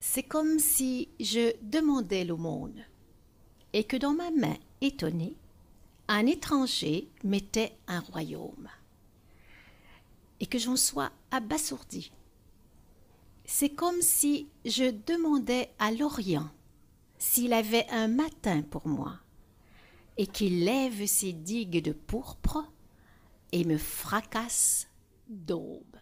C'est comme si je demandais l'aumône et que dans ma main étonnée, un étranger mettait un royaume et que j'en sois abasourdi. C'est comme si je demandais à l'Orient s'il avait un matin pour moi et qu'il lève ses digues de pourpre et me fracasse d'aube.